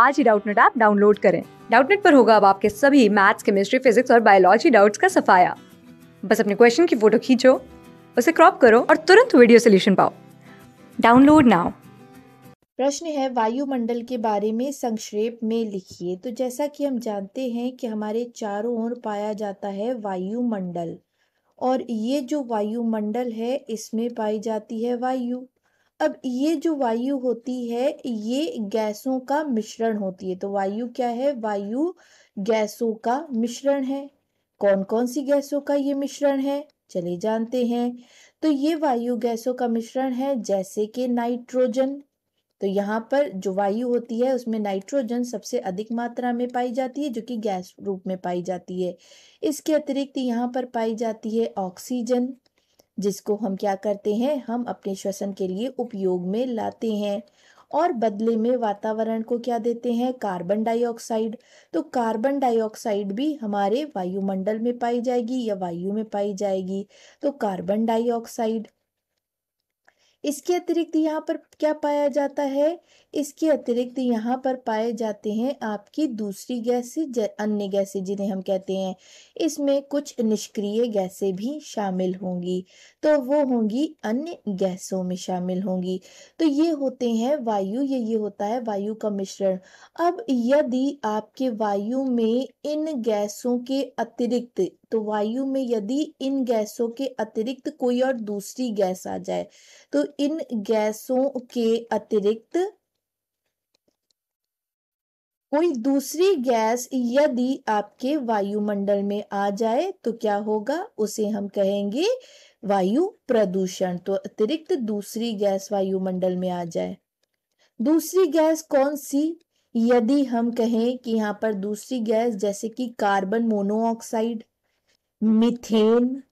आज ही Doubtnut app download करें डाउटनेट पर होगा अब आपके सभी मैथ्स केमिस्ट्री फिजिक्स और बायोलॉजी डाउट्स का सफाया बस अपने क्वेश्चन की फोटो खींचो उसे क्रॉप करो और तुरंत वीडियो सोल्यूशन पाओ डाउनलोड नाउ प्रश्न है वायुमंडल के बारे में संक्षेप में लिखिए तो जैसा कि हम जानते हैं कि हमारे चारों ओर पाया जाता है वायुमंडल और ये जो वायुमंडल है इसमें पाई जाती है वायु अब ये जो वायु होती है ये गैसों का मिश्रण होती है तो वायु क्या है वायु गैसों का मिश्रण है कौन कौन सी गैसों का ये मिश्रण है चले जानते हैं तो ये वायु गैसों का मिश्रण है जैसे कि नाइट्रोजन तो यहाँ पर जो वायु होती है उसमें नाइट्रोजन सबसे अधिक मात्रा में पाई जाती है जो कि गैस रूप में पाई जाती है इसके अतिरिक्त यहाँ पर पाई जाती है ऑक्सीजन जिसको हम क्या करते हैं हम अपने श्वसन के लिए उपयोग में लाते हैं और बदले में वातावरण को क्या देते हैं कार्बन डाइऑक्साइड तो कार्बन डाइऑक्साइड भी हमारे वायुमंडल में पाई जाएगी या वायु में पाई जाएगी तो कार्बन डाइऑक्साइड इसके अतिरिक्त यहाँ पर क्या पाया जाता है इसके अतिरिक्त यहाँ पर पाए जाते हैं आपकी दूसरी गैसें अन्य गैसें जिन्हें हम कहते हैं इसमें कुछ निष्क्रिय गैसें भी शामिल होंगी तो वो होंगी अन्य गैसों में शामिल होंगी तो ये होते हैं वायु ये ये होता है वायु का मिश्रण अब यदि आपके वायु में इन गैसों के अतिरिक्त तो वायु में यदि इन गैसों के अतिरिक्त कोई और दूसरी गैस आ जाए तो इन गैसों के अतिरिक्त कोई दूसरी गैस यदि आपके वायुमंडल में आ जाए तो क्या होगा उसे हम कहेंगे वायु प्रदूषण तो अतिरिक्त दूसरी गैस वायुमंडल में आ जाए दूसरी गैस कौन सी यदि हम कहें कि यहाँ पर दूसरी गैस जैसे कि कार्बन मोनोऑक्साइड मिथेन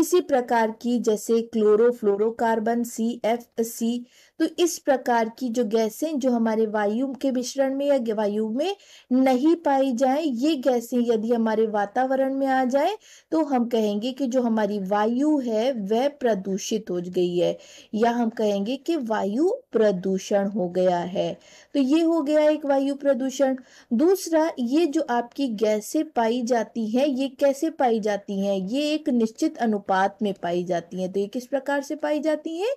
इसी प्रकार की जैसे क्लोरोफ्लोरोकार्बन सी एफ सी तो इस प्रकार की जो गैसें जो हमारे वायु के मिश्रण में या वायु में नहीं पाई जाए ये गैसें यदि हमारे वातावरण में आ जाए तो हम कहेंगे कि जो हमारी वायु है वह प्रदूषित हो गई है या हम कहेंगे कि वायु प्रदूषण हो गया है तो ये हो गया एक वायु प्रदूषण दूसरा ये जो आपकी गैसें पाई जाती हैं ये कैसे पाई जाती हैं ये एक निश्चित अनुपात में पाई जाती हैं तो ये किस प्रकार से पाई जाती हैं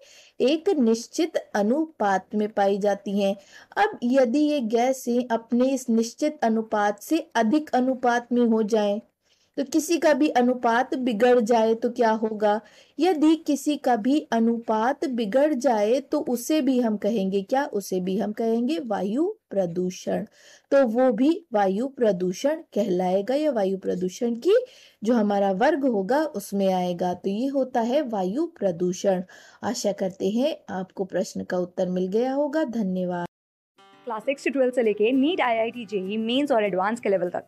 एक निश्चित अनुपात में पाई जाती हैं अब यदि ये गैसें अपने इस निश्चित अनुपात से अधिक अनुपात में हो जाएं तो किसी का भी अनुपात बिगड़ जाए तो क्या होगा यदि किसी का भी अनुपात बिगड़ जाए तो उसे भी हम कहेंगे क्या उसे भी हम कहेंगे वायु प्रदूषण तो वो भी वायु प्रदूषण कहलाएगा या वायु प्रदूषण की जो हमारा वर्ग होगा उसमें आएगा तो ये होता है वायु प्रदूषण आशा करते हैं आपको प्रश्न का उत्तर मिल गया होगा धन्यवाद क्लास सिक्स से ट्वेल्थ से लेके NEET I I T JEE Mains और एडवांस के लेवल तक